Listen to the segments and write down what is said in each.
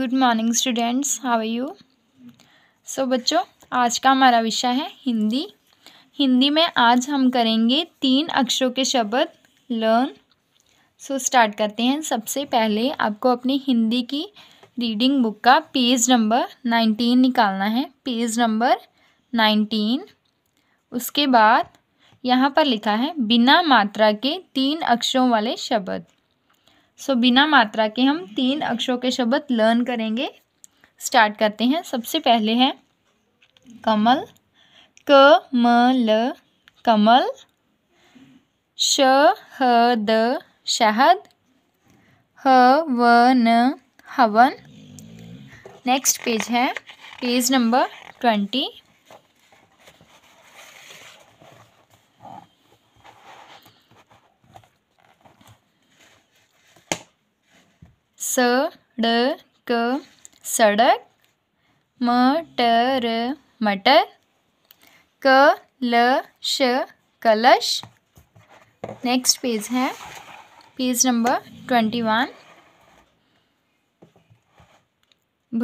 good morning students how are you बच्चों आज का हमारा विषय है हिंदी हिंदी में आज हम करेंगे तीन अक्षरों के शब्द लर्न सो स्टार्ट करते हैं सबसे पहले आपको अपनी हिंदी की रीडिंग बुक का पेज नंबर नाइनटीन निकालना है पेज नंबर नाइनटीन उसके बाद यहाँ पर लिखा है बिना मात्रा के तीन अक्षरों वाले शब्द सो बिना मात्रा के हम तीन अक्षरों के शब्द लर्न करेंगे स्टार्ट करते हैं सबसे पहले है कमल क म ल कमल श ह द शहद ह व न हवन नेक्स्ट पेज है पेज नंबर ट्वेंटी स ड क सड़क म ट र मटर क ल श कलश नेक्स्ट पेज है पेज नंबर ट्वेंटी वन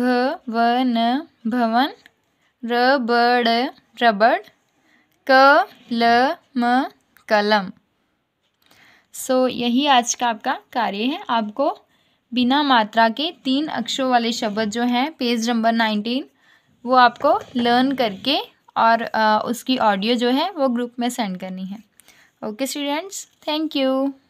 भ व न भवन र ब ड रबड़ क ल म कलम सो so, यही आज का आपका कार्य है आपको बिना मात्रा के तीन अक्षरों वाले शब्द जो हैं पेज नंबर नाइनटीन वो आपको लर्न करके और आ, उसकी ऑडियो जो है वो ग्रुप में सेंड करनी है ओके स्टूडेंट्स थैंक यू